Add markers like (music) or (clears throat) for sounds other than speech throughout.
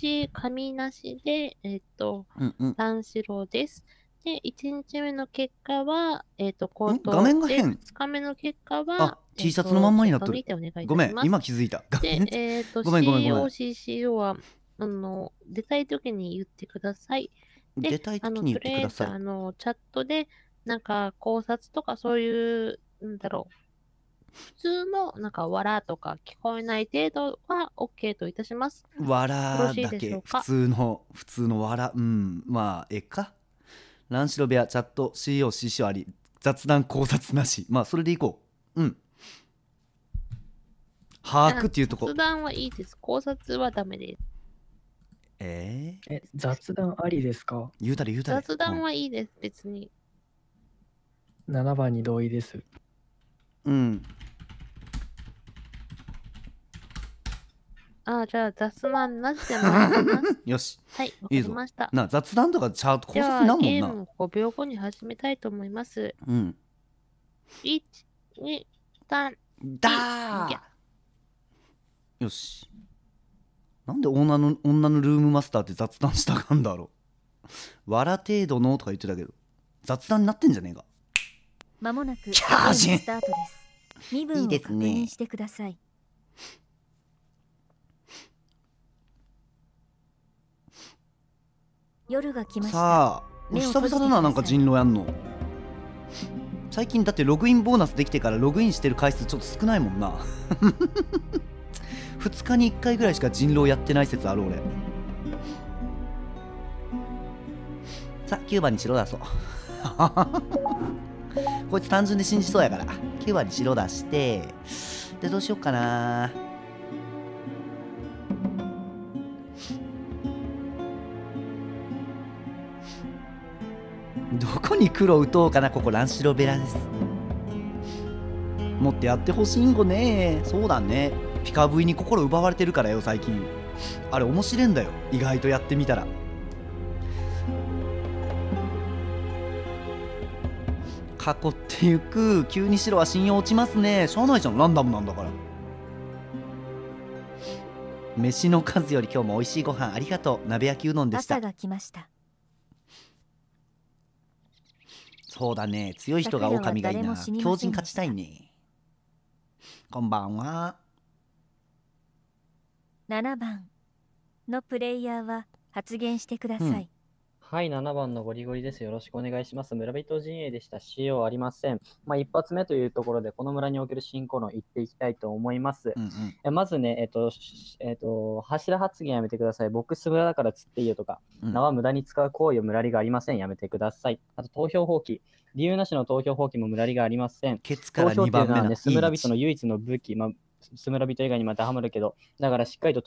日紙なしで、えっと、三四郎です。で、1日目の結果は、えっ、ー、と、コート画面が変。2日目の結果は、T シャツのまんまになってる。ごめん、今気づいた。で、えっ、ー、と、COCCO は、あの、出たい時に言ってください。出たい時に言ってください。あの、あのチャットで、なんか考察とかそういう、なんだろう、普通のなんかわらとか聞こえない程度は OK といたします。わらだけ普通の普通のわらうんまあええか。ランシロ部屋チャット COCC あり雑談考察なしまあそれでいこう。うん把握っていうとこ雑談はいいです考察はダメですえー、え雑談ありですか言うたり言うたり雑談はいいです、うん、別に7番に同意ですうんああ、じゃあ雑談なしでもます (laughs) よしはい、わかりました。な雑談とかチャート考察なんもんゲームなを5秒後に始めたいと思います。うん1、2、3、だーよしなんで女の女のルームマスターって雑談したかんだろう笑程度のとか言ってたけど雑談になってんじゃねえかまもなくスタートです。身分を確認してください。いい夜が来ましたさあ久々だななんか人狼やんの最近だってログインボーナスできてからログインしてる回数ちょっと少ないもんな2 (laughs) 日に1回ぐらいしか人狼やってない説ある俺さあ9番にしろだそうこいつ単純で信じそうやから。9割白出して、で、どうしよっかなどこに黒打とうかなここ乱白ベラですもっとやってほしいんごねそうだねピカブイに心奪われてるからよ最近あれ面白いんだよ意外とやってみたら囲ってゆく急に白は信用落ちますねしゃあないじゃんランダムなんだから飯の数より今日も美味しいご飯ありがとう鍋焼きうどんでしたそうだね強い人が狼がいいな強靭勝ちたいねこんばんは7番のプレイヤーは発言してください、うんはい、7番のゴリゴリです。よろしくお願いします。村人陣営でした。仕様ありません。まあ、一発目というところで、この村における進行論、言っていきたいと思います。うんうん、まずね、えっ、と、えっ、と、柱発言やめてください。ボックス村だから釣っていいよとか、うん、名は無駄に使う行為を村りがありません。やめてください。あと、投票放棄。理由なしの投票放棄も村りがありません。ケツから2番目の投票っていうのはね、スムラ人の唯一の武器。まあスムラビト以外にまたハまるけど、だからしっかりと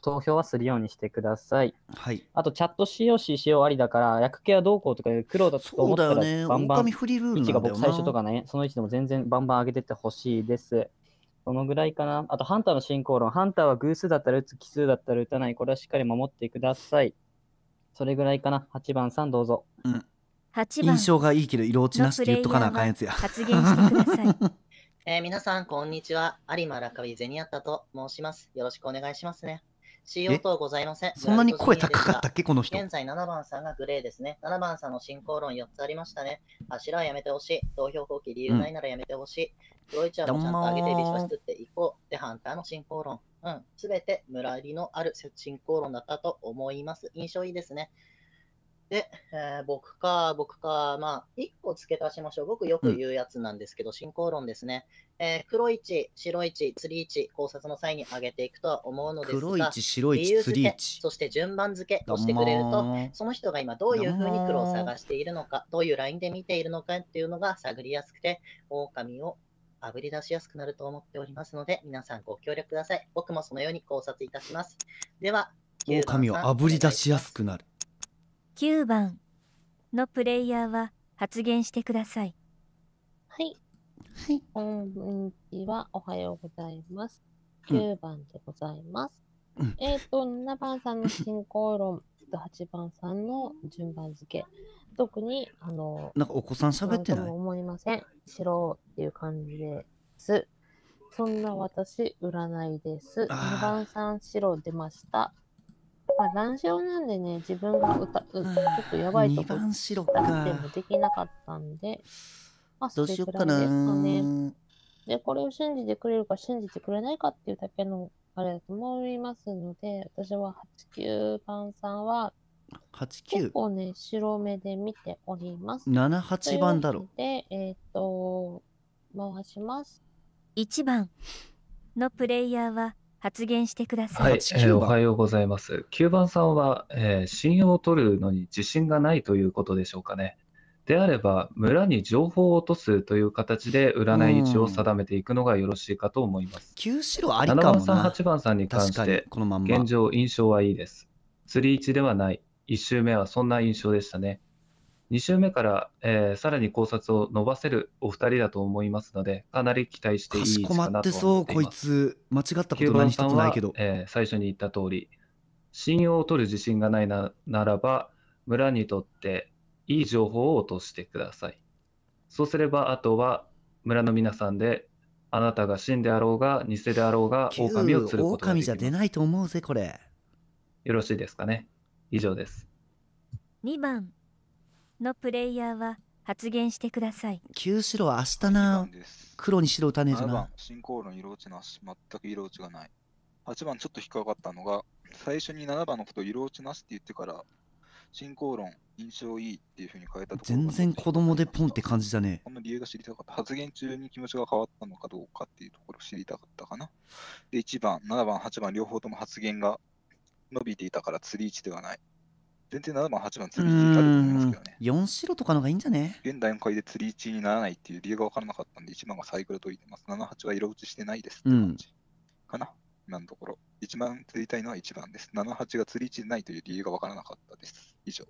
投票はするようにしてください。はい。あと、チャットしよししようありだから、役系はどうこうとかいう苦労だと思ったら、バンバン、ね、フリルールが僕最初とかね、その位置でも全然バンバン上げてってほしいです。そのぐらいかな。あと、ハンターの進行論。ハンターは偶数だったら打つ、奇数だったら打たない。これはしっかり守ってください。それぐらいかな。8番さん、どうぞ。うん。8番印象がいいけど、色落ちなしって言っとかなあかんやつや。発言してください。(laughs) え皆さん、こんにちは。有馬ラカビゼニアッタと申します。よろしくお願いしますね。しようとございません。そんなに声高かったっけ、この人。現在7番さんがグレーですね。7番さんの進行論4つありましたね。柱はやめてほしい。投票放棄理由ないならやめてほしい。黒いチャーもちゃんと上げてビジョン作っていこう。で、ハンターの進行論。うん。すべて村入りのある進行論だったと思います。印象いいですね。で、えー、僕か、僕か、まあ、1個付け足しましょう。僕よく言うやつなんですけど、うん、進行論ですね。えー、黒1、白1、釣り一、考察の際に上げていくとは思うのですが、黒1、白1、釣り一。そして順番付けをしてくれると、その人が今どういうふうに黒を探しているのか、どういうラインで見ているのかっていうのが探りやすくて、狼をあぶり出しやすくなると思っておりますので、皆さんご協力ください。僕もそのように考察いたします。では、狼をあぶり出しやすくなる。9番のプレイヤーは発言してください。はい。はい。こんにちは。おはようございます。9番でございます。うん、えっ、と、7番さんの進行論と8番さんの順番付け。特に、あの、なんかお子さん喋ってない思いません。白っていう感じです。そんな私、占いです。2番さん、白出ました。あ、乱視なんでね、自分が歌、うちょっとやばいと番白かでもできなかったんで、まあ、そうくらいですかね。で、これを信じてくれるか信じてくれないかっていうだけのあれだと思いますので、私は89番さんは、結構ね、白目で見ております。7、8番だろ。で、えっ、ー、と、回します。1番のプレイヤーは、発言してください。はい、えー、おはようございます。9番さんは、えー、信用を取るのに自信がないということでしょうかね。であれば、村に情報を落とすという形で占い位置を定めていくのがよろしいかと思います。九四白ありかも7番さん、8番さんに関して、このまま現状、印象はいいです。釣り位置ではない。1周目はそんな印象でしたね。2週目から、えー、さらに考察を伸ばせるお二人だと思いますので、かなり期待していいかなと思います。かしこまってそう、こいつ。間違ったこと何一つないけど。えー、最初に言った通り、信用を取る自信がないなならば、村にとっていい情報を落としてください。そうすれば、あとは村の皆さんで、あなたが真であろうが、偽であろうが、狼を釣ることができ狼じゃ出ないと思うぜ、これ。よろしいですかね。以上です。2番のプレイヤーは発言してください。旧白は明日な。黒に白打たねえじゃな。進行論色落ちなし、全く色落ちがない。8番ちょっと引っかかったのが、最初に7番のこと色落ちなしって言ってから、進行論、印象いいっていうふうに変えた全然子供でポンって感じだね。こんま理由が知りたかった。発言中に気持ちが変わったのかどうかっていうところ知りたかったかな。で、1番、7番、8番、両方とも発言が伸びていたから、釣り位置ではない。全然7番、8番、釣り1ると思いますけどね。4白とかのがいいんじゃね現段階で釣り1にならないっていう理由が分からなかったんで、1番がサイクルと言ってます。7、8は色落ちしてないですって感じ、うん、かな、今のところ。一番釣りたいのは1番です。7、8が釣り1ないという理由が分からなかったです。以上。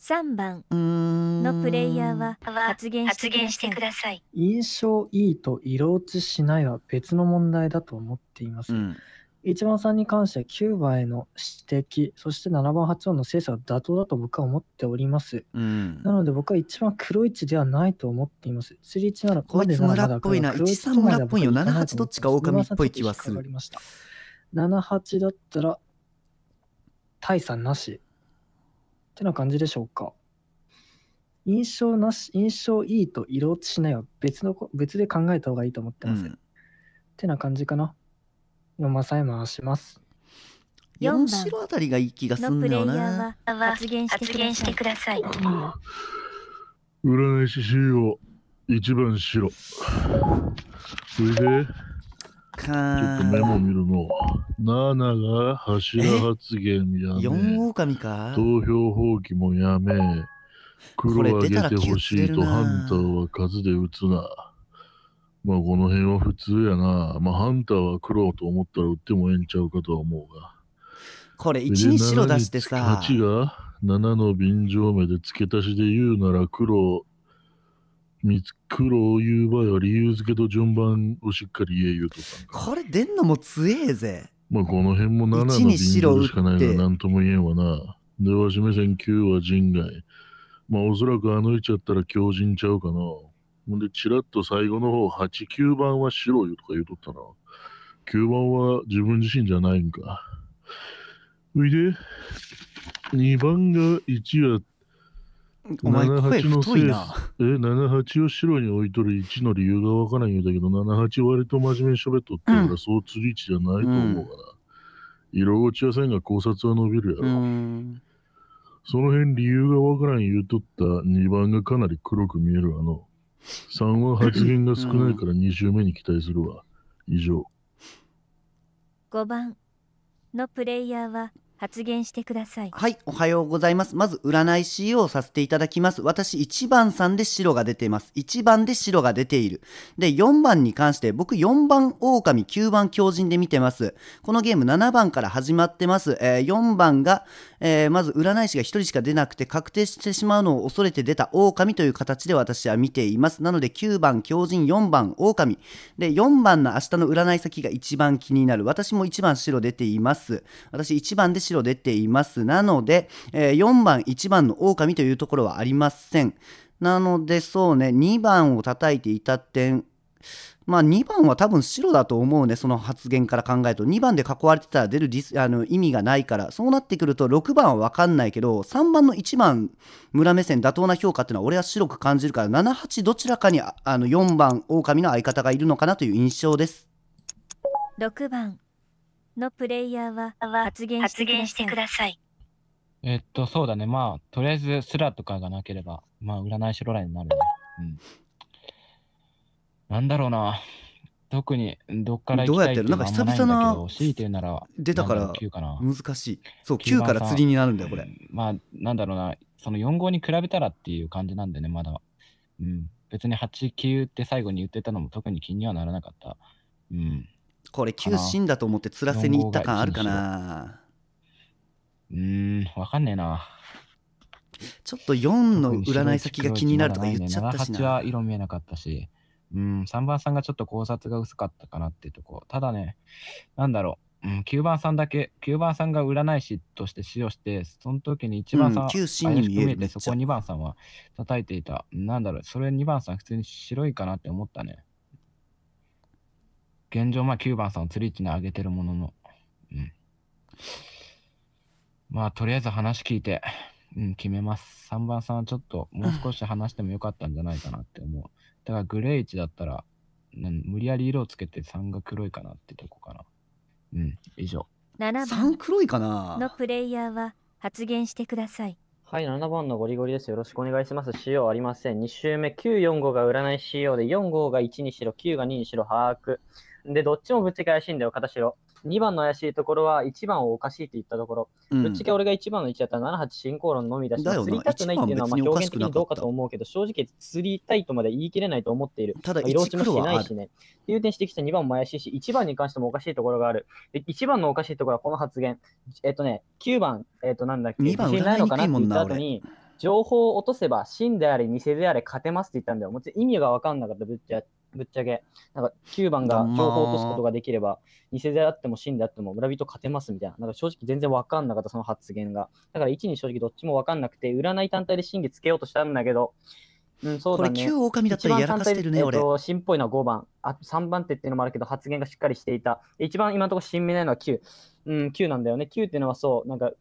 3番のプレイヤーは発言してください印象いいと色落ちしないは別の問題だと思っています、うん、1番さんに関して9番への指摘、そして7番、8番の精査は妥当だと僕は思っております。うん、なので僕は1番黒一ではないと思っています。釣1ならこいつ村っぽいな、13村っぽいよ、78どっちか狼っぽい気はする。78だったら大差なしってな感じでしょうか。印象なし、印象いいと色落ちしないは別の別で考えた方がいいと思ってます。うん、ってな感じかな。4番さえ回します4白あたりがいい気がすんだよな発言してください占い師 C を一番白それでちょっとメモ見るの七が柱発言やめ4狼か投票放棄もやめ黒上げてほしいとハンターは数で打つなまあ、この辺は普通やな。まあ、ハンターは苦労と思ったら売ってもええんちゃうかとは思うが。これ、1に白出してさ。8が7の便乗目で付け足しで言うなら苦労、三苦労を言う場合は理由付けと順番をしっかり言え言うとか。これ出んのも強えぜ。まあ、この辺も7の便乗しかないから何とも言えんわな。で、はしせん9は人外。まあ、おそらくあの位置やったら強人ちゃうかな。ほんで、ちらっと最後の方、8、9番は白いとか言うとったな。9番は自分自身じゃないんか。おいで、2番が1や、お前声太いな。え、78を白に置いとる1の理由がわからん言うだけど、78割と真面目に喋っとってから、そう釣り値じゃないと思うから、うん、色落ちやせんが考察は伸びるやろ。その辺理由がわからん言うとった2番がかなり黒く見えるあの。3は発言が少ないから2周目に期待するわ。以上。5番のプレイヤーは発言してくださいはいおはようございますまず占い師をさせていただきます私1番さんで白が出ています1番で白が出ているで4番に関して僕4番狼9番狂人で見てますこのゲーム7番から始まってます、えー、4番が、えー、まず占い師が1人しか出なくて確定してしまうのを恐れて出た狼という形で私は見ていますなので9番狂人4番狼で4番の明日の占い先が一番気になる私も1番白出ています私1番で白白出ています。なので、えー、4番、1番の狼というところはありません。なので、そうね、2番を叩いていた点、まあ、2番は多分白だと思うね、その発言から考えると。2番で囲われてたら出るあの意味がないから、そうなってくると6番は分かんないけど、3番の1番、村目線、妥当な評価っていうのは俺は白く感じるから、7、8どちらかにあの4番、狼の相方がいるのかなという印象です。6番のプレイヤーは発言してください。えっと、そうだね。まあ、とりあえず、スラとかがなければ、まあ、占いしろらイになるね。うん。なんだろうな。特に、どっから行きたいっていうのはあんまないんだけど、てるなか久々強いて言うなら、出たから、難しい。そう、9から釣りになるんだよ、これ。まあ、なんだろうな。その4号に比べたらっていう感じなんでね、まだ。うん。別に8、9って最後に言ってたのも特に気にはならなかった。うん。これ旧心だと思ってつらせに行った感あるかなうんわかんねえなちょっと4の占い先が気になるとか言っちゃったしな。8は色見えなかったし、うん、3番さんがちょっと考察が薄かったかなってとこ。ただね、なんだろう、うん、9番さんだけ、9番さんが占い師として使用して、その時に1番さんは、うん、に見えて、そこ2番さんは叩いていた。なんだろう、それ2番さん普通に白いかなって思ったね。現状、まあ、9番さんを釣り位置に上げてるものの、うん。まあ、とりあえず話聞いて、うん、決めます。3番さんはちょっと、もう少し話してもよかったんじゃないかなって思う。だから、グレー1だったら、無理やり色をつけて3が黒いかなってとこかな。うん、以上。7番3黒いかなのプレイヤーは発言してください。はい、7番のゴリゴリです。よろしくお願いします。仕様ありません。2周目、945が占い仕様で、45が1にしろ、9が2にしろ、把握。で、どっちもぶっちゃけ怪しいんだよ、片代。2番の怪しいところは1番をおかしいって言ったところ、うん、ぶっちゃけ俺が1番の位置だったら7、8進行論のみだし、だ釣りたくないっていうのはまあ表現的にどうかと思うけど、正直釣りたいとまで言い切れないと思っている。ただ、色落ちもしないしね。っていう点してきた2番も怪しいし、1番に関してもおかしいところがある。1番のおかしいところはこの発言。えっとね、9番、えっとなんだっけ、自信ないのかなって言った後に、情報を落とせば真であれ偽であれ勝てますって言ったんだよ。もちろん意味がわかんなかった、ぶっちゃけ。ぶっちゃけ。なんか9番が情報を落とすことができれば、偽であっても真であっても村人勝てますみたいな。なんか正直全然わかんなかった、その発言が。だから1に正直どっちも分かんなくて、占い単体で真偽つけようとしたんだけど、うん、そうだね。これ9狼だったらやらかしてるね、俺。新っぽいのは5番。あ3番手っていうのもあるけど、発言がしっかりしていた。一番今のところ新見ないのは9。うん、9なんだよね。9っていうのはそう、なんか、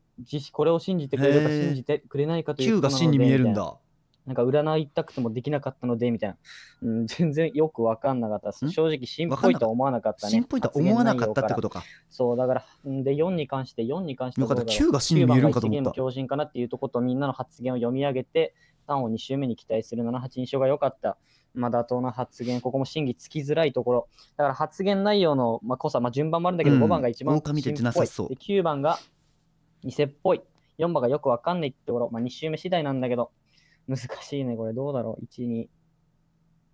これを信じてくれるか信じてくれないかという9が真に見えるんだ。なんか占いたくてもできなかったので、みたいな。うん、全然よくわかんなかった。正直、新っぽいとは思わなかったね。新っぽいとは思わなかったってことか。そう、だから、で、4に関して、4に関しては、9が新に見えるかと思った。強振かなっていうとことみんなの発言を読み上げて、3を2周目に期待する78印象が良かった。まあ、妥当な発言、ここも審議つきづらいところ。だから発言内容の、まあ、濃さ、まあ、順番もあるんだけど、5番が一番狼出てなさそう。9番が偽っぽい。4番がよくわかんないってところ、まあ、2周目次第なんだけど、難しいね、これ。どうだろう ?1、2。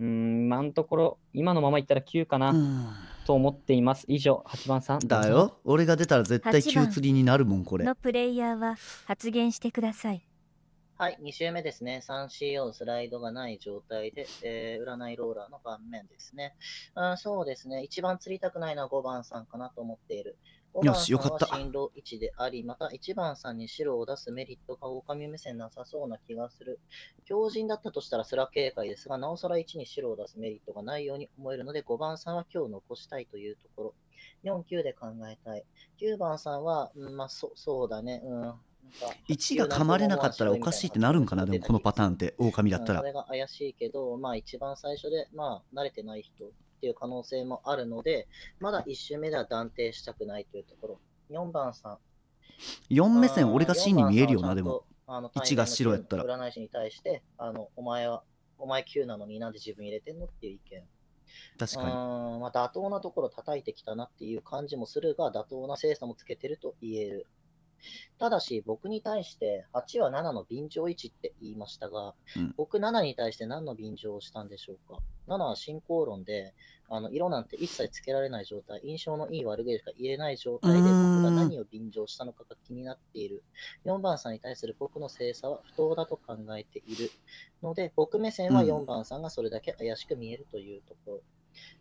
うん、今のところ、今のままいったら9かな。と思っています。以上、8番さん。だよ。俺が出たら絶対9釣りになるもん、これ。のプレイヤーは発言してください。はい、2周目ですね。3CO スライドがない状態で、えー、占いローラーの盤面ですね。うん、そうですね。一番釣りたくないのは5番さんかなと思っている。よし、よかった。進路位置であり、また1番さんに白を出すメリットが狼目線なさそうな気がする。強人だったとしたらすら警戒ですが、なおさら1に白を出すメリットがないように思えるので、5番さんは今日残したいというところ。4、9で考えたい。9番さんは、うん、まあそ、そうだね。うん1が噛まれなかったらおかしいってなるんかな、でもこのパターンって、狼だったら。それが怪しいけど、まあ一番最初で、まあ慣れてない人っていう可能性もあるので、まだ1周目では断定したくないというところ。4番さん。4目線、俺が真に見えるよな、でも。1が白やったら。占い師に対して、あのお前は、お前9なのになんで自分入れてんのっていう意見。確かに。まあ、妥当なところ叩いてきたなっていう感じもするが、妥当な精査もつけてると言える。ただし、僕に対して8は7の便乗位置って言いましたが、うん、僕7に対して何の便乗をしたんでしょうか ?7 は進行論で、あの色なんて一切つけられない状態、印象のいい悪いしか言えない状態で、僕が何を便乗したのかが気になっている。4番さんに対する僕の精査は不当だと考えているので、僕目線は4番さんがそれだけ怪しく見えるというところ。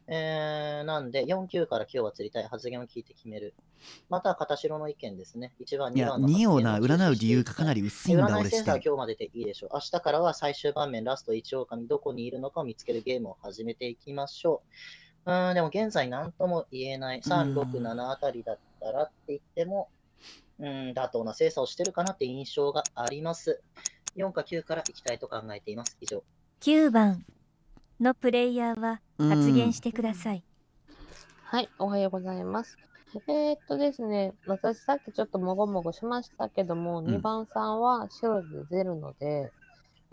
えー、なんで、4 9から9は釣りたい、発言を聞いて決める。また、片白の意見ですね。1番、2番の。いや、2をな、占う理由がかなり薄いんだ、占い先は今日まででいいでしょう。明日からは最終盤面、ラスト1にどこにいるのかを見つけるゲームを始めていきましょう。うん、でも現在何とも言えない。3、6、7あたりだったらって言っても、うん、妥当な精査をしてるかなって印象があります。4か9からいきたいと考えています。以上。9番。のプレイヤーは発言してください。はい、おはようございます。えー、っとですね、私さっきちょっともごもごしましたけども、うん、2番さんは白で出るので、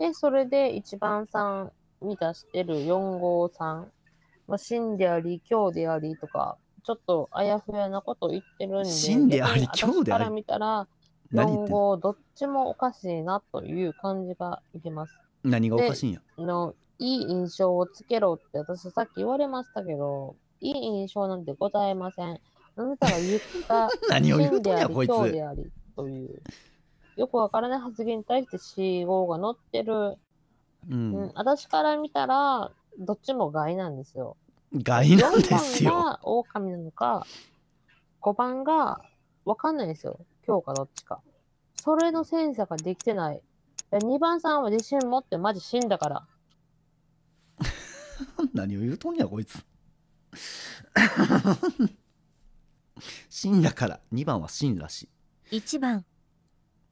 で、それで1番さんに出してる4号さん、まあ、真であり、今日でありとか、ちょっとあやふやなこと言ってるんで、真であり、今日であり。から見たら、4号どっちもおかしいなという感じがいきます。何がおかしいんやのいい印象をつけろって私さっき言われましたけど、いい印象なんてございません。あなたが言った (laughs) 何を言うだよ、こいつ。でありというよくわからない発言に対して C5 が乗ってる。うん、うん、私から見たら、どっちも害なんですよ。害なんですよ。4番が狼なのか、5番がわかんないですよ。今日かどっちか。それのセンサができてない。2番さんは自信持ってマジ死んだから。(laughs) 何を言うとんやこいつ真だ (laughs) から2番は真らしい1番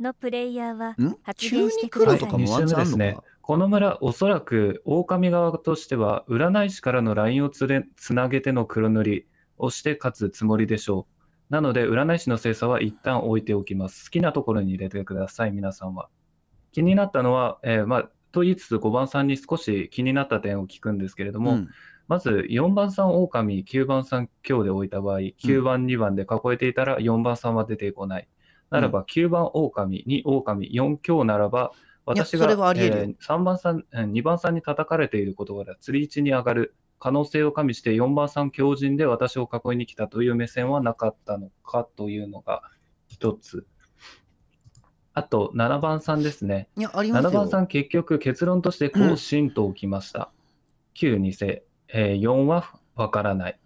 のプレイヤーは発言してくだ急に黒とかもですねこの村おそらく狼側としては占い師からの LINE をつれつなげての黒塗りをして勝つつもりでしょうなので占い師の精査は一旦置いておきます好きなところに入れてください皆さんは気になったのは、えー、まあ、と言いつつ、5番さんに少し気になった点を聞くんですけれども、うん、まず4番さん、狼、9番さん、強で置いた場合、9番、2番で囲えていたら4番さんは出てこない。ならば9番、狼、2、狼、4強ならば、私が、えー、3番さん、2番さんに叩かれていることから釣り位置に上がる可能性を加味して4番さん強人で私を囲いに来たという目線はなかったのかというのが一つ。あと7番さんですね。いや、あります7番さん結局結論としてこうん。と置きました。9、2せ、えー4はわからない。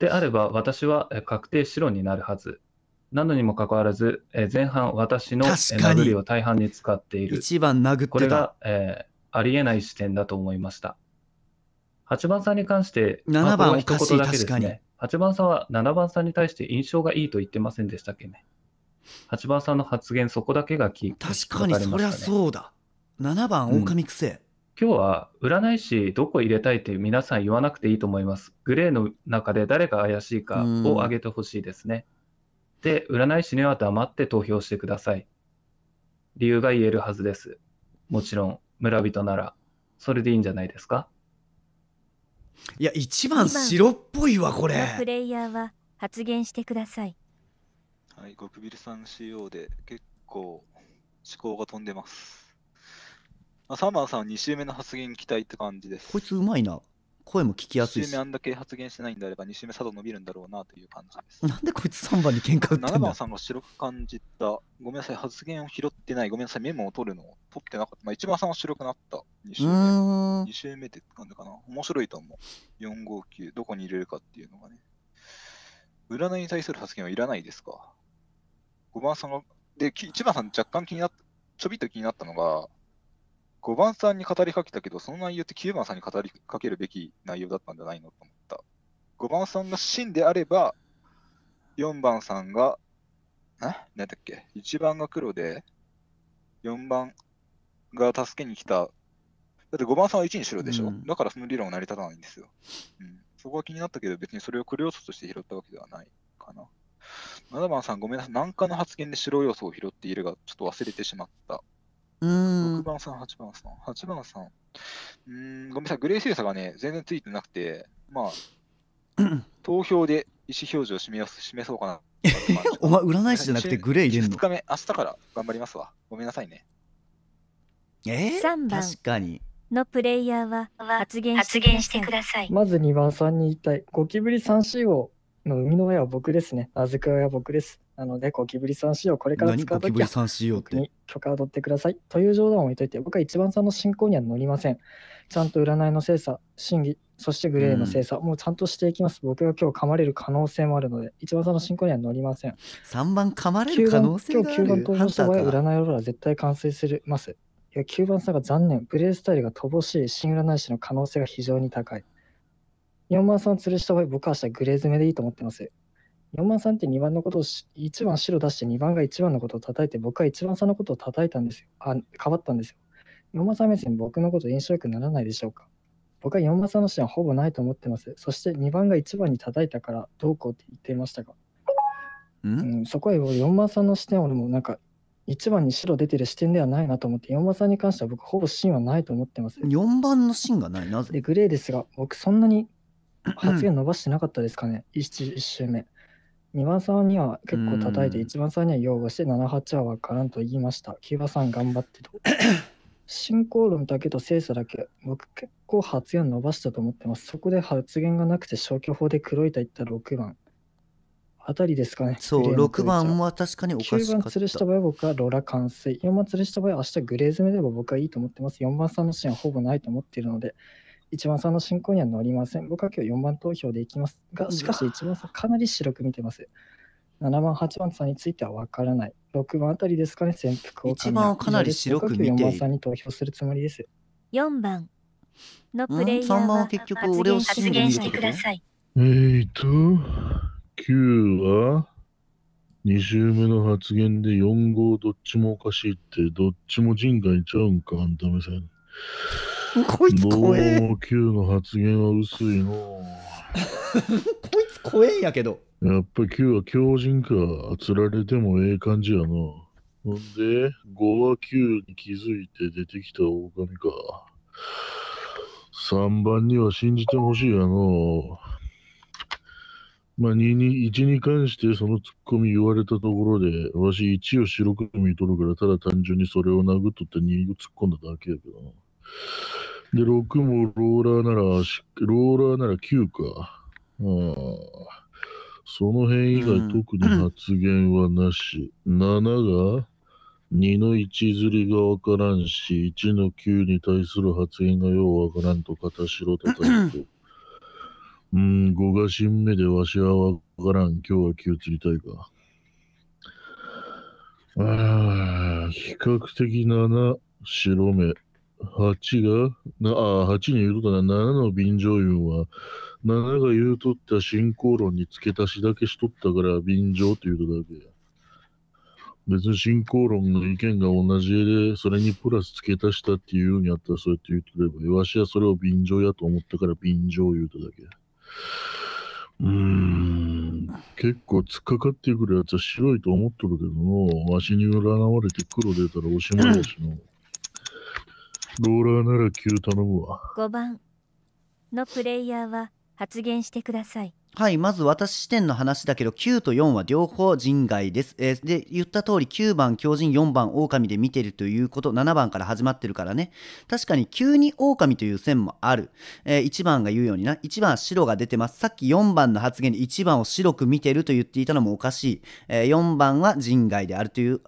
であれば私は確定白になるはず。なのにもかかわらず、えー前半私のえ殴りを大半に使っている。一番殴っこれが、えーありえない視点だと思いました。8番さんに関して、ま7番おかし言い、だけですね。8番さんは7番さんに対して印象がいいと言ってませんでしたっけね。八番さんの発言、そこだけが聞確かにそりゃそうだ。7番、狼くせえ、今日は占い師どこ入れたいって皆さん言わなくていいと思います。グレーの中で誰が怪しいかを挙げてほしいですね。で、占い師には黙って投票してください。理由が言えるはずです。もちろん、村人なら、それでいいんじゃないですかいや、一番、白っぽいわ、これ。プレイヤーは発言してください。はい、ゴクビルさん CO で結構思考が飛んでます。まあ、サーマーさんは2周目の発言期待って感じです。こいつうまいな。声も聞きやすいし。周目あんだけ発言してないんであれば、2周目佐渡伸びるんだろうなという感じです。なんでこいつ3番に喧嘩打ってんだ ?7 番さんが白く感じた。ごめんなさい、発言を拾ってない。ごめんなさい、メモを取るのを取ってなかった。まあ、1番さんは白くなった。2周目。2周目って感じかな。面白いと思う。459、どこに入れるかっていうのがね。占いに対する発言はいらないですか5番さんが、で、1番さん若干気になった、ちょびっと気になったのが、5番さんに語りかけたけど、その内容って9番さんに語りかけるべき内容だったんじゃないのと思った。5番さんが真であれば、4番さんが、え何だっけ ?1 番が黒で、4番が助けに来た。だって5番さんは1に白でしょ、うん、だからその理論は成り立たないんですよ。うん。そこは気になったけど、別にそれをクリオスとして拾ったわけではないかな。七番さん、ごめんなさい。何かの発言で白要素を拾っているが、ちょっと忘れてしまった。うん。6番さん、8番さん、8番さん。うん、ごめんなさい。グレーサーがね、全然ついてなくて、まあ、(clears throat) 投票で意思表示を示す示そうかな。(laughs) お前、占い師じゃなくてグレー入れるの ?2 日目、明日から頑張りますわ。ごめんなさいね。えー、3番確かにのプレイヤーは発言してください。まず2番さんに言いたい。ゴキブリ 3C をの海の親は僕ですね。あずくは僕です。なので、ゴキブリさん仕様、これから使うときは、僕に許可を取ってください。という冗談を置いといて、僕は一番さんの進行には乗りません。ちゃんと占いの精査、審議、そしてグレーの精査、うん、もうちゃんとしていきます。僕は今日噛まれる可能性もあるので、一番さんの進行には乗りません。3番噛まれる可能性がある今日9番投票した場合、占いオーロラ絶対完成するます。いや9番さんが残念、プレースタイルが乏しい新占い師の可能性が非常に高い。4万さん吊るした場合、僕は明日グレーズめでいいと思ってます。4万さんって2番のことを1番白出して2番が1番のことを叩いて、僕は1番さんのことを叩いたんですよ。あ、変わったんですよ。4万さん目線、僕のこと印象良くならないでしょうか僕は4万さんの視点はほぼないと思ってます。そして2番が1番に叩いたからどうこうって言っていましたが。うん、うん、そこは4万さんの視点俺もなんか1番に白出てる視点ではないなと思って4万さんに関しては僕ほぼ芯はないと思ってます。4番の芯がないなぜでグレーですが僕そんなに発言伸ばしてなかったですかね、1, 1目。2番さんには結構叩いて、1番さんには擁護して、7、8はわからんと言いました。9番さん頑張ってと。(coughs) 進行論だけと精査だけ、僕結構発言伸ばしたと思ってます。そこで発言がなくて消去法で黒いと言った6番。あたりですかね。そう、6番は確かにおかしか9番吊るした場合は僕はロラ完成。4番吊るした場合は明日グレー詰めでも僕はいいと思ってます。4番さんのシーンはほぼないと思っているので、一番さんの進行には乗りません。僕は今日4番投票でいきますが、しかし一番さんかなり白く見てます。7番、8番さんについてはわからない。6番あたりですかね、潜伏を。一番はかなり白く見ている。4番さんに投票するつもりです。4番のプレイヤーは、うん、番は結局俺を発言してください。えーと、9は2周目の発言で4号どっちもおかしいって、どっちも人外ちゃうんか、あんた目線。こいつ怖え。もう Q の発言は薄いの。(laughs) こいつ怖えんやけど。やっぱ Q は強人か。つられてもええ感じやな。ほんで、5は Q に気づいて出てきた狼か。3番には信じてほしいやの。まあ、2に、1に関してそのツッコミ言われたところで、わし1を白く見とるから、ただ単純にそれを殴っとって2を突っ込んだだけやけどな。で、6もローラーなら、ローラーなら9か。あその辺以外特に発言はなし。うん、7が2の1ずりがわからんし、1の9に対する発言がようわからんと片白たた (clears throat) うん、5が新目でわしはわからん。今日は気をつりたいか。ああ、比較的7、白目。8が、なあ、8に言うとたな、7の便乗員は、7が言うとった進行論に付け足しだけしとったから、便乗って言うとだけや。別に進行論の意見が同じで、それにプラス付け足したっていうにあったら、そうやって言うとれば、わしはそれを便乗やと思ったから、便乗言うとだけ。うーん結構突っかかってくるやつは白いと思っとるけどの、わしに占われて黒出たらおしまいやしの。ローラーなら9頼むわ。5番のプレイヤーは発言してください。はい、まず私視点の話だけど、9と4は両方人外です。えー、で、言った通り、9番狂人、4番狼で見てるということ、7番から始まってるからね。確かに、急に狼という線もある。えー、1番が言うようにな、1番白が出てます。さっき4番の発言で1番を白く見てると言っていたのもおかしい。えー、4番は人外であるという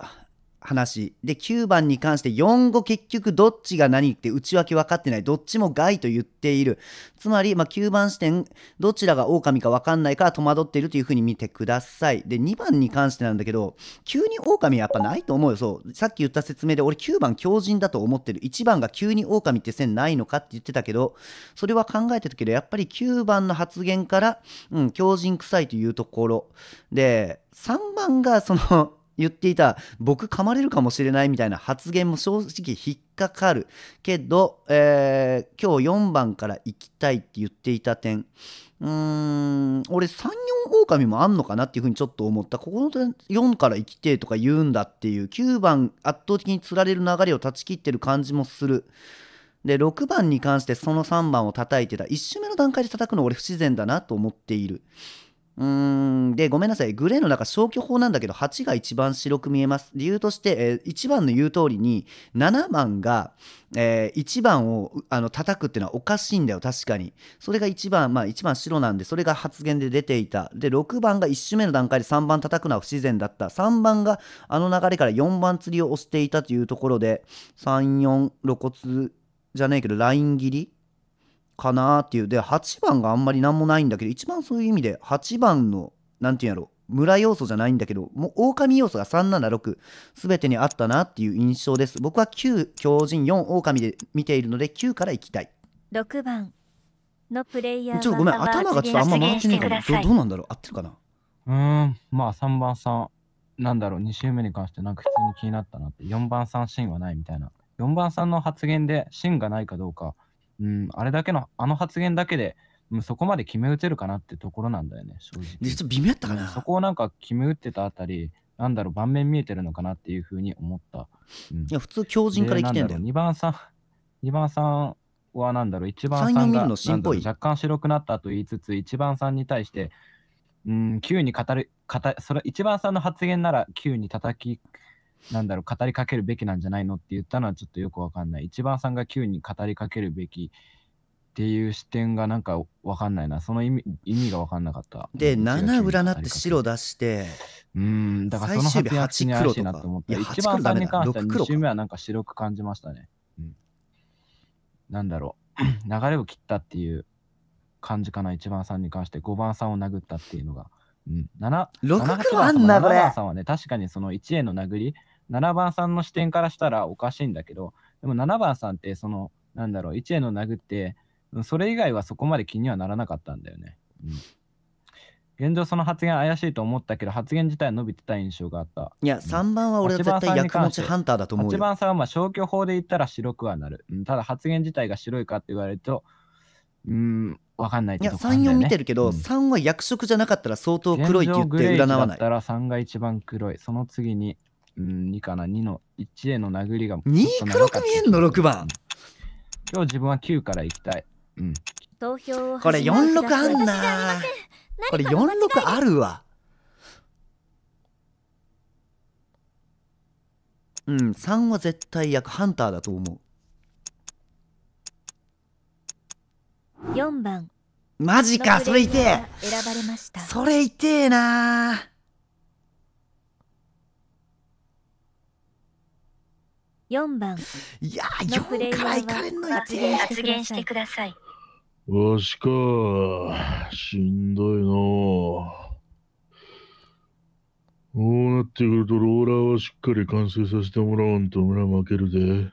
話で9番に関して4 5結局どっちが何って内訳分かってないどっちも害と言っているつまり、まあ、9番視点どちらが狼か分かんないから戸惑っているというふうに見てくださいで2番に関してなんだけど急に狼はやっぱないと思うよそうさっき言った説明で俺9番強人だと思ってる1番が急に狼って線ないのかって言ってたけどそれは考えてたけどやっぱり9番の発言から、うん、強人臭いというところで3番がその言っていた僕噛まれるかもしれないみたいな発言も正直引っかかるけど、えー、今日4番から行きたいって言っていた点うーん俺34狼もあんのかなっていうふうにちょっと思ったここの点4から行きてとか言うんだっていう9番圧倒的につられる流れを断ち切ってる感じもする。で6番に関してその3番を叩いてた1周目の段階で叩くの俺不自然だなと思っている。うんでごめんなさいグレーの中消去法なんだけど8が一番白く見えます理由として、えー、1番の言う通りに7番が、えー、1番をあの叩くっていうのはおかしいんだよ確かにそれが1番まあ1番白なんでそれが発言で出ていたで6番が1周目の段階で3番叩くのは不自然だった3番があの流れから4番釣りを押していたというところで34露骨じゃないけどライン切りかなっていうで8番があんまり何もないんだけど一番そういう意味で8番の何て言うんやろ村要素じゃないんだけどもう狼要素が376全てにあったなっていう印象です僕は9狂人4狼で見ているので9からいきたい6番のプレイヤーちょっとごめん頭がちょっとあんま回ってないからどどうなんだろう合ってるかなうんまあ3番さんなんだろう2周目に関してなんか普通に気になったなって4番さんシーンはないみたいな4番さんの発言でシーンがないかどうかうん、あれだけの、あの発言だけで、そこまで決め打てるかなってところなんだよね、正直。実は微妙やったかな。そこをなんか決め打ってたあたり、なんだろう、盤面見えてるのかなっていうふうに思った。うん、いや、普通、強靭から生きてんだよ。2番さん、2番さんはなんだろう、1番さんが若干白くなったと言いつつ、1番さんに対して、うん、Q に語る、語それ1番さんの発言なら急に叩きなんだろう語りかけるべきなんじゃないのって言ったのはちょっとよくわかんない一番さんが急に語りかけるべきっていう視点がなんかわかんないなその意味意味がわかんなかったで7占って白出してうんだからその発言は8黒と一番さんに関しては2周目はなんか白く感じましたね、うん、なんだろう (clears throat) 流れを切ったっていう感じかな一番さんに関して5番さんを殴ったっていうのが、うん、6黒あんなこれ7番さんはね確かにその1への殴り7番さんの視点からしたらおかしいんだけど、でも7番さんってその、なんだろう、1への殴って、それ以外はそこまで気にはならなかったんだよね。うん現状その発言怪しいと思ったけど発言自体伸びてた印象があったいや3番は俺は絶対役持ちハンターだと思うよ8番さんはまあ消去法で言ったら白くはなる、うん、ただ発言自体が白いかって言われるとうんわかんない、ね、いや34見てるけど、うん、3は役職じゃなかったら相当黒いって言って占わないだったら3が一番黒いその次にうん、2かな、2の、1への殴りが。2黒く見えんの、6番。今日自分は9から行きたい。うん。投票これ46あんな。これ46あるわ。うん、3は絶対役ハンターだと思う。4番。マジか、それいてえ。それいてえな4番いやーのプレイヤーは発言発言してください。わしか、しんどいなこうなってくるとローラーはしっかり完成させてもらわんと村負けるで。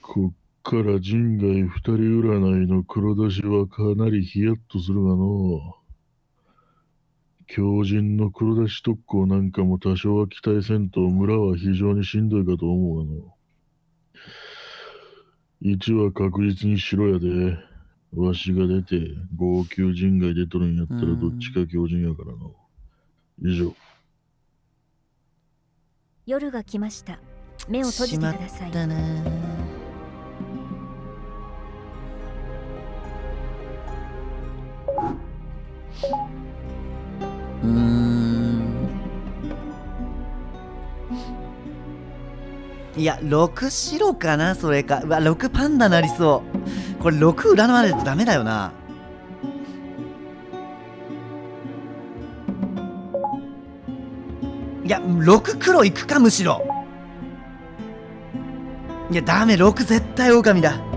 こっから人外二人占いの黒出しはかなりヒヤッとするがの強靭の黒出し特攻なんかも多少は期待せんと村は非常にしんどいかと思うがの。一は確実に白やで、わしが出て、号泣人外出とるんやったらどっちか強靭やからの。以上。夜が来ました。目を閉じてください。うんいや6白かなそれかうわ6パンダなりそうこれ6占われとダメだよないや6黒いくかむしろいやダメ6絶対狼だ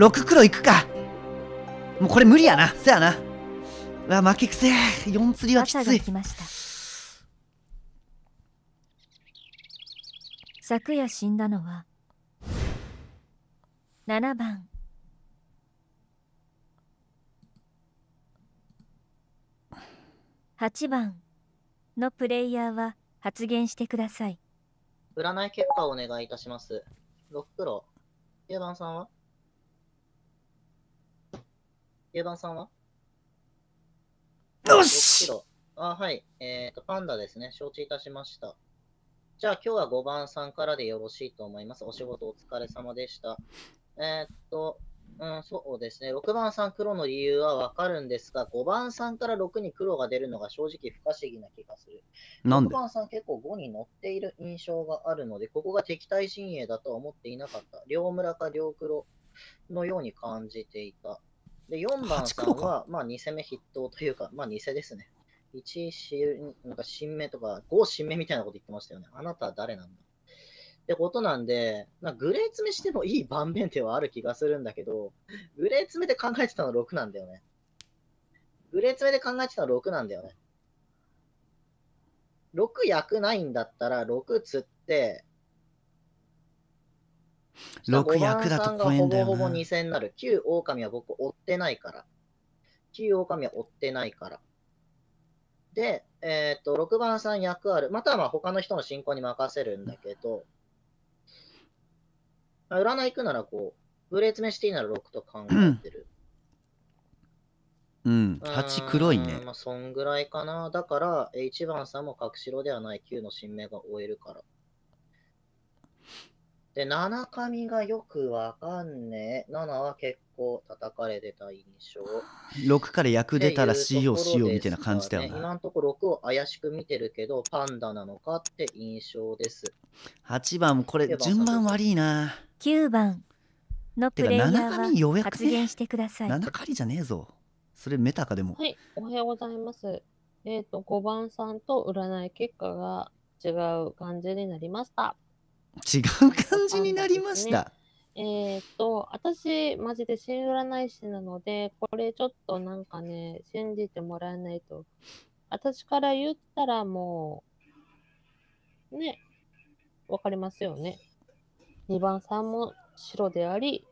6黒いくかもうこれ無理やなせやなうわ負けくせ4釣りはきつい昨夜死んだのは7番8番のプレイヤーは発言してください占い結果をお願いいたします6黒9番さんは定番さんはよしあ、はい。えっ、ー、と、パンダですね。承知いたしました。じゃあ、今日は5番さんからでよろしいと思います。お仕事お疲れ様でした。えー、っと、うん、そうですね。6番さん黒の理由はわかるんですが、5番さんから6に黒が出るのが正直不可思議な気がする。なんで ?6 番さん結構5に乗っている印象があるので、ここが敵対陣営だとは思っていなかった。両村か両黒のように感じていた。で、4番さんは、まあ、2戦目筆頭というか、まあ、2戦ですね。1新、なんか新名とか、5新名みたいなこと言ってましたよね。あなたは誰なんだってことなんで、まグレー詰めしてもいい盤面ではある気がするんだけど、グレー詰めで考えてたの6なんだよね。グレー詰めで考えてたの6なんだよね。6役ないんだったら、6釣って、6役だと怖いんだよほぼほぼ2000になる。9狼は僕追ってないから。9狼は追ってないから。で、えっ、と、6番さん役ある。またはまあ他の人の進行に任せるんだけど、まあ、占い行くならこう、ブレー詰めしていいなら6と考えてる。うん、8黒いね。まあ、そんぐらいかな。だから、1番さんも隠しろではない9の新名が終えるから。で、七神がよくわかんねえ。7は結構叩かれてた印象。6から役出たらしようしようみたいな感じだよね。今のところを怪しく見てるけど、パンダなのかって印象です。8番、これ順番悪いな。九番のプレイヤーは発言してください。7神じゃねえぞ。それメタかでも。はい、おはようございます。えっ、ー、と、5番さんと占い結果が違う感じになりました。違う感じになりました。ね、えっ、と、私、マジで新占い師なので、これちょっとなんかね、信じてもらえないと。私から言ったらもう、ね、わかりますよね。2番さんも白であり、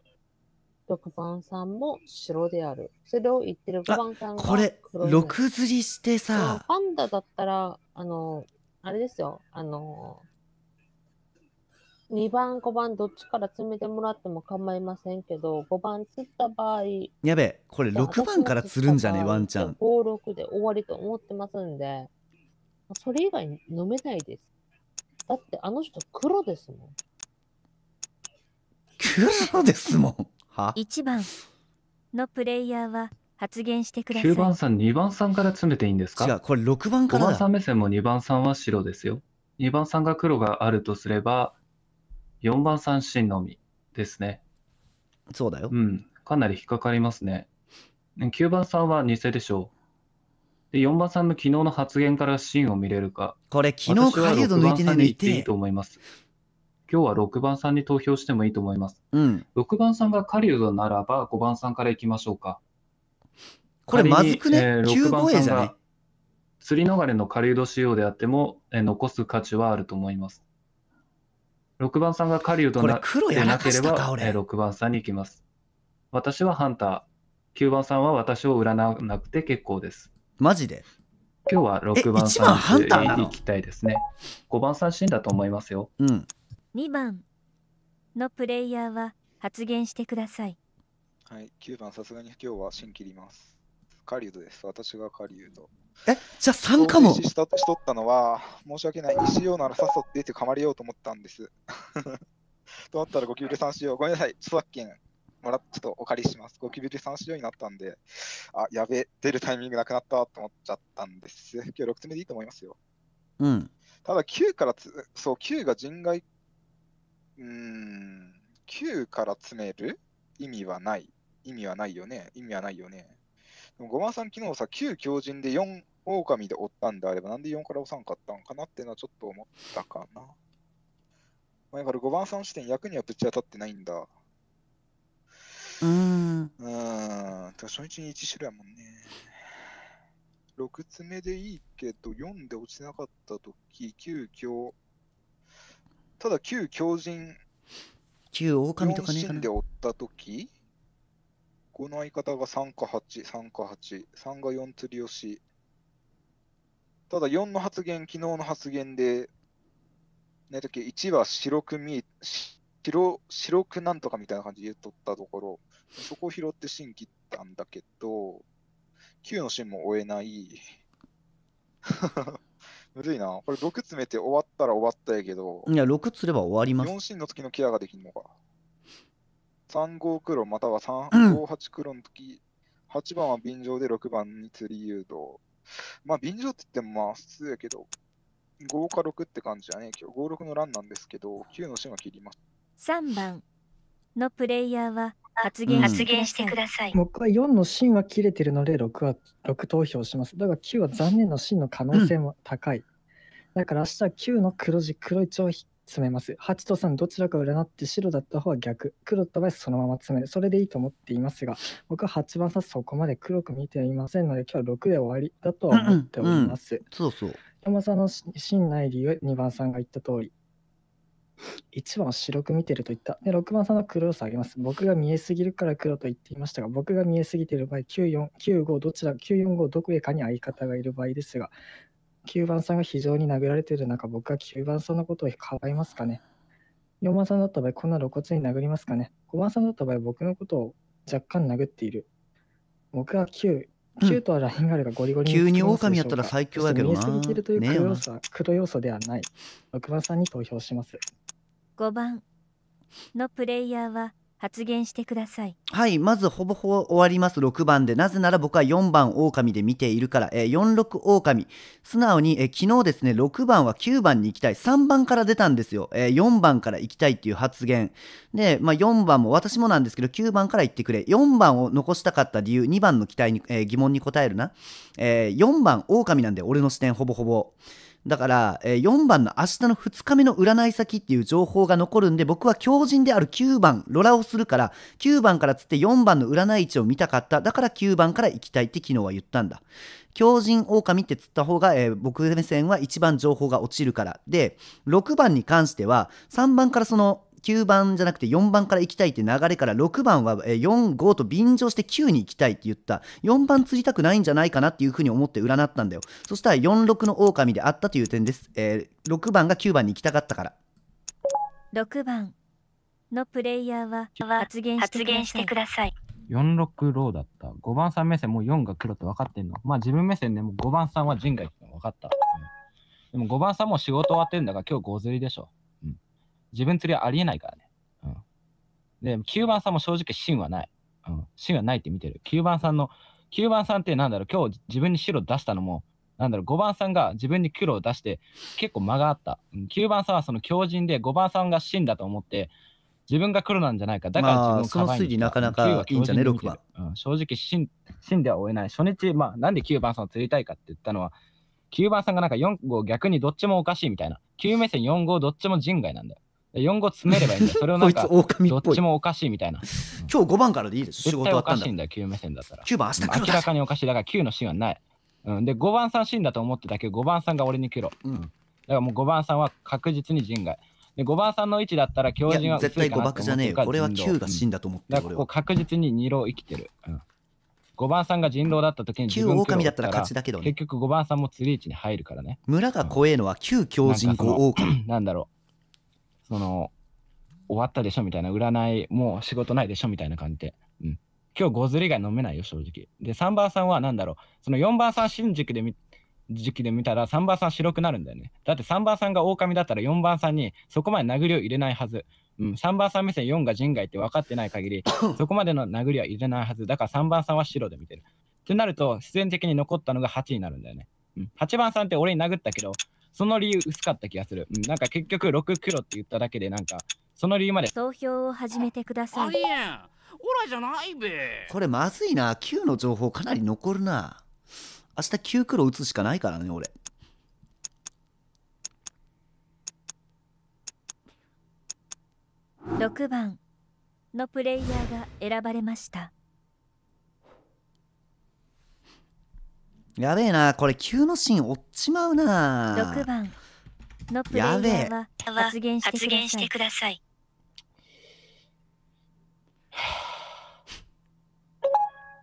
6番さんも白である。それを言ってる5番さんがこれ、6釣りしてさ。パンダだったら、あの、あれですよ、あの、2番、5番、どっちから詰めてもらっても構いませんけど、5番釣った場合、やべえ、これ6番から釣るんじゃね、ワンちゃん。5、6で終わりと思ってますんで、それ以外飲めないです。だってあの人黒ですもん。黒ですもん。は ?1 番のプレイヤーは発言してください。9番さん、2番さんから詰めていいんですか違う、これ6番からだ。5番さん目線も2番さんは白ですよ。2番さんが黒があるとすれば、4番三振のみですね。そうだよ。うん。かなり引っかかりますね。9番さんは偽でしょう。で、4番さんの昨日の発言からシーンを見れるか。これ、昨日カリウド抜いてね、言いて。いいと思います。今日は6番さんに投票してもいいと思います。うん。6番さんがカリウドならば、5番さんからいきましょうか。これ、まずくね、えー、9番 A じゃ釣り逃れの狩人仕様であっても、えー、残す価値はあると思います。6番さんが狩人とな黒やなければ、え6番さんに行きます。私はハンター。9番さんは私を占わなくて結構です。マジで今日は6番さんに行きたいですね。5番さん死んだと思いますよ。うん、2番のプレイヤーは発言してください。はい、9番さすがに今日は芯切ります。狩人です。私が狩人。え、じゃあ3かも。しとったのは、申し訳ない。石ようならさそって言ってかまれようと思ったんです。と (laughs) なったらゴキブリさんしよう。ごめんなさい。著作権もらっちとお借りします。ゴキブリさんしようになったんで、あ、やべ、出るタイミングなくなったと思っちゃったんです。今日6つ目でいいと思いますよ。うん。ただ9からつ、そう、9が人外、うん、9から詰める意味はない。意味はないよね。意味はないよね。でもごまさん、昨日さ、旧強人で4狼で追ったんであれば、なんで4から押さんかったんかなっていうのはちょっと思ったかな。まあ、から5番さん視点、役にはぶち当たってないんだ。うん。うん。初日に1種類やもんね。6つ目でいいけど、4で落ちなかったとき、9強。ただ9強人。9狼とかねえで追ったときこの相方が3か8、3か8、3が4釣りをし、ただ4の発言、昨日の発言で、ね、時1は白く見、白、白くなんとかみたいな感じで言っとったところ、そこを拾って芯切ったんだけど、9の芯も追えない。(laughs) むずいな。これ6詰めて終わったら終わったやけど。いや、6釣れば終わります。4芯の時のケアができんのか。35黒または358黒の時、うん、8番は便乗で6番に釣り誘導。まあ、便乗って言ってもまあ普通やけど、5か6って感じやね。今日5、6のランなんですけど、9の芯は切ります。3番のプレイヤーは発言,、発言してください。僕は4の芯は切れてるので6は6投票します。だから9は残念の芯の可能性も高い。だから明日は9の黒字、黒いを引詰めます。8と3どちらか占って白だった方は逆。黒だった場合そのまま詰める。それでいいと思っていますが、僕は8番さそこまで黒く見ていませんので、今日は6で終わりだとは思っております。うんうん、そうそう。山さんの信内理由2番さんが言った通り。1番を白く見てると言った。で、6番さんの黒さあげます。僕が見えすぎるから黒と言っていましたが、僕が見えすぎている場合、9、4、9、5、どちら、9、4、5、どこへかに相方がいる場合ですが、9番さんが非常に殴られている中、僕は9番さんのことをかばいますかね ?4 番さんだった場合、こんな露骨に殴りますかね ?5 番さんだった場合、僕のことを若干殴っている。僕は9、9とはラインがあればゴリゴリに、急に狼やったら最強だけどな。見えすぎてるという黒要素は、ね、黒要素ではない。6番さんに投票します。5番のプレイヤーは発言してくださいはいまずほぼほぼ終わります6番でなぜなら僕は4番狼で見ているから、えー、46狼素直に、えー、昨日ですね6番は9番に行きたい3番から出たんですよ、えー、4番から行きたいっていう発言で、まあ、4番も私もなんですけど9番から行ってくれ4番を残したかった理由2番の期待に、えー、疑問に答えるな、えー、4番狼なんで俺の視点ほぼほぼだから、えー、4番の明日の2日目の占い先っていう情報が残るんで、僕は強人である9番、ロラをするから、9番からつって4番の占い位置を見たかった。だから9番から行きたいって昨日は言ったんだ。強人狼って釣った方が、えー、僕目線は一番情報が落ちるから。で、6番に関しては、3番からその9番じゃなくて4番から行きたいって流れから6番は45と便乗して9に行きたいって言った4番釣りたくないんじゃないかなっていうふうに思って占ったんだよそしたら46の狼であったという点です、えー、6番が9番に行きたかったから6番のプレイヤーは発言してください46ローだった5番さん目線もう4が黒って分かってんのまあ自分目線でも5番さんは陣外って分かった、でも5番さんも仕事終わってんだが今日5釣りでしょ自分釣りはありえないからね。うん。で、9番さんも正直芯はない。うん。芯はないって見てる。9番さんの、9番さんってなんだろう、今日自分に白出したのも、なんだろう、5番さんが自分に黒を出して、結構間があった。9番さんはその強靭で、5番さんが芯だと思って、自分が黒なんじゃないか。だから自分その推理なかなかいいんじゃね、6番。うん、正直芯、芯では追えない。初日、まあ、なんで9番さんを釣りたいかって言ったのは、9番さんがなんか4号逆にどっちもおかしいみたいな。9目線4号どっちも人外なんだよ。4語詰めればいいんだよ。それをなんか、(laughs) どっちもおかしいみたいな。今日5番からでいいです。仕事終わったんだ。おかしいんだよ、9目線だったら。9番明日来る明らかにおかしい。だから9のシーンはない。うん、で、5番さんシーンだと思ってたけど、5番さんが俺に来ろ。うん、だからもう5番さんは確実に人外。で、5番さんの位置だったら強人は絶対誤爆じゃねえよ。これは9が死んだと思ってる。うん、確実に2郎生きてる。うん5番さんが人狼だった時に9狼だったら勝ちだけど、ね、結局5番さんも釣り位置に入るからね村が怖えのは9強人5狼、(clears throat) なんだろうその、終わったでしょみたいな、占い、もう仕事ないでしょみたいな感じで。うん。今日5ずりが飲めないよ、正直。で、3番さんは何だろう。その4番さん新宿で見時期で見たら3番さん白くなるんだよね。だって3番さんが狼だったら4番さんにそこまで殴りを入れないはず。うん、3番さん目線4が人外って分かってない限り、(coughs) そこまでの殴りは入れないはず。だから3番さんは白で見てる。ってなると、必然的に残ったのが8になるんだよね。うん、8番さんって俺に殴ったけど、その理由薄かった気がする、うん、なんか結局6黒って言っただけでなんかその理由まで投票を始めてくださいあやオラじゃないべこれまずいな9の情報かなり残るな明日9黒打つしかないからね俺6番のプレイヤーが選ばれましたやべえなこれ急のシーン落っちまうな六番のプレイヤーは発言してください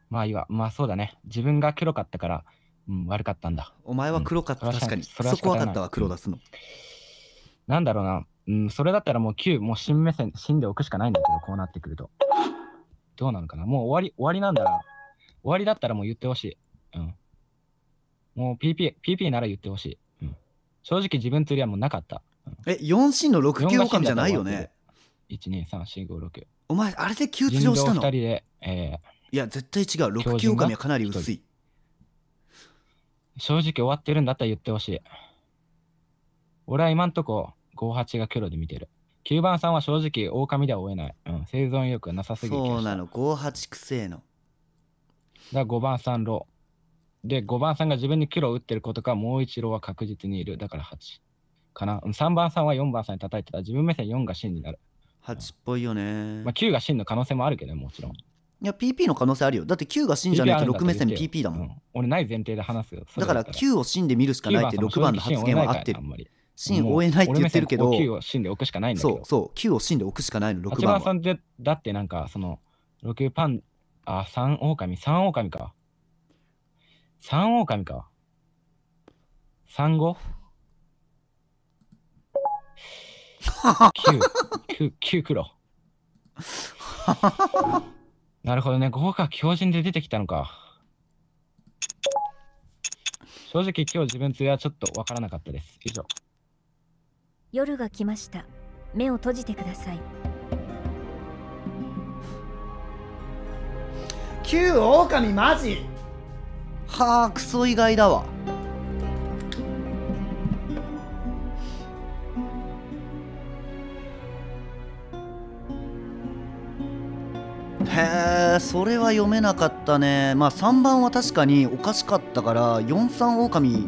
まあいいわまあそうだね自分が黒かったから、うん、悪かったんだお前は黒かった、うん、確かにそそこ分かったわ黒出すの、なんだろうな、うん、それだったらもう9もう新目線死んでおくしかないんだけどこうなってくるとどうなのかなもう終わり終わりなんだな終わりだったらもう言ってほしいうんもう PP、PP なら言ってほしい。うん、正直自分釣りはもうなかった。うん、え、4進の6級狼じゃないよね。1、2、3、4、5、6。お前、あれで急釣りをしたの人で、えー、いや、絶対違う。6級狼はかなり薄い。正直終わってるんだったら言ってほしい。俺は今んとこ58が黒で見てる。9番さんは正直狼では追えない。うん、生存欲なさすぎる。そうなの、58くせえの。だ5番さんロー。で、5番さんが自分に黒を打ってることか、もう一郎は確実にいる。だから8かな。3番さんは4番さんに叩いてた。自分目線4が真になる。8っぽいよね。まあ、9が真の可能性もあるけど、もちろん。いや、PP の可能性あるよ。だって9が真じゃないて6目線 PP だもん。うん、俺ない前提で話すよ。だから9を真で見るしかないって6番の発言は合ってる。芯を追えないって言ってるけど、9を真で置くしかないんだけど。そうそう、9を真で置くしかないの、6番は。8番さんって、だってなんか、その、6パン、あ、3狼、3狼か。三ミか。三五九九九黒。なるほどね。豪華強人で出てきたのか。正直今日自分つはちょっとわからなかったです。以上。夜が来ました。目を閉じてください。九狼マジはあクソ意外だわへえそれは読めなかったねまあ3番は確かにおかしかったから43狼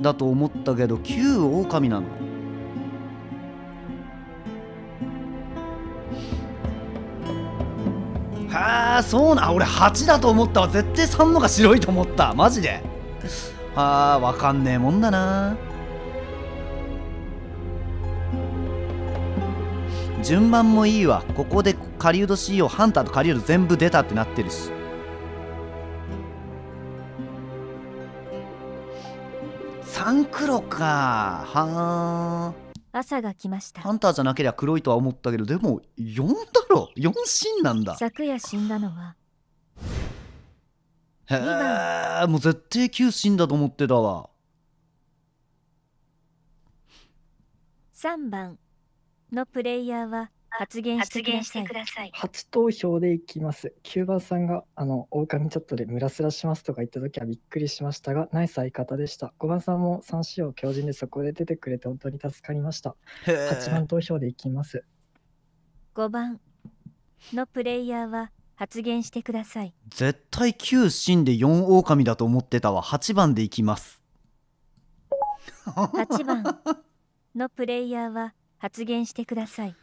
だと思ったけど9狼なのはあそうな俺8だと思ったわ絶対3のが白いと思ったマジではあわかんねえもんだな順番もいいわここで狩人 C 様、ハンターと狩人全部出たってなってるし3黒かはあ朝が来ましたハンターじゃなけりゃ黒いとは思ったけどでも4だろ4神なんだ昨夜死んだのはへえもう絶対9神だと思ってたわ3番のプレイヤーは発言してください。初投票でいきます。9番さんが、あの、狼チャットでムラスラしますとか言った時はびっくりしましたが、ナイス相方でした。5番さんも3四を強靭でそこで出てくれて本当に助かりました。8番投票でいきます。5番のプレイヤーは、発言してください絶対9んで4狼だと思ってたわ8番でいきます8番のプレイヤーは発言してください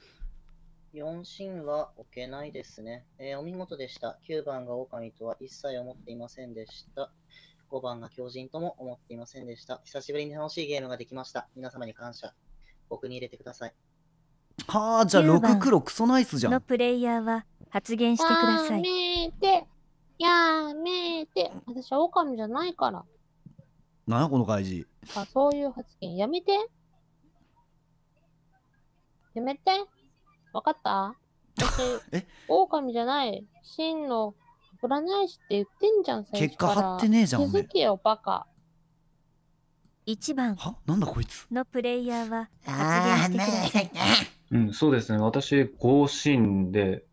4進は置けないですね。えー、お見事でした。9番が狼とは一切思っていませんでした。5番が狂人とも思っていませんでした。久しぶりに楽しいゲームができました。皆様に感謝。僕に入れてください。はあ、じゃあ6黒クソナイスじゃん。のプレイヤーは発言してください。やめて、やめて。私は狼じゃないから。なんやこの開示。あ、そういう発言。やめて。やめて。わかった私、(laughs) え狼じゃない。真の占い師って言ってんじゃん、結果張ってねえじゃん。気づけよ、バカ。一番はなんだこいつのプレイヤーは発言してください。うん、そうですね。私、合心で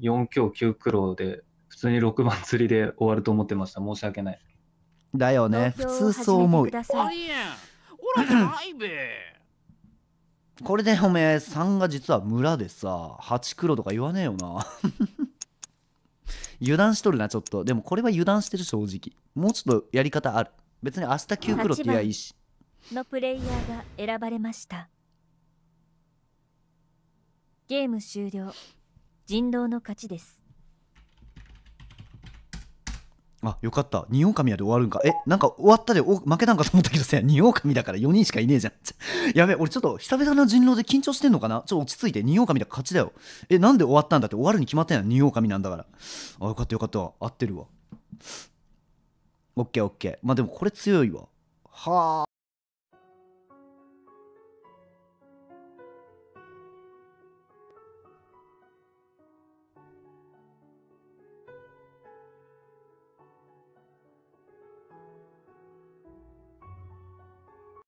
4強9苦労で、普通に6番釣りで終わると思ってました。申し訳ない。だよね。普通そう思う。ありやん。おらないべ。これでおめえ3が実は村でさ8黒とか言わねえよな (laughs) 油断しとるなちょっとでもこれは油断してる正直もうちょっとやり方ある別に明日9黒って言えばいいしのプレイヤーが選ばれましたゲーム終了人狼の勝ちですあよかった二狼やで終わるんかえなんか終わったでお負けたんかと思ったけどさ二狼だから4人しかいねえじゃん (laughs) やべ俺ちょっと久々の人狼で緊張してんのかなちょっと落ち着いて二狼だ勝ちだよえなんで終わったんだって終わるに決まったやん二狼なんだからあよかったよかった合ってるわオッケーオッケーまあでもこれ強いわはあ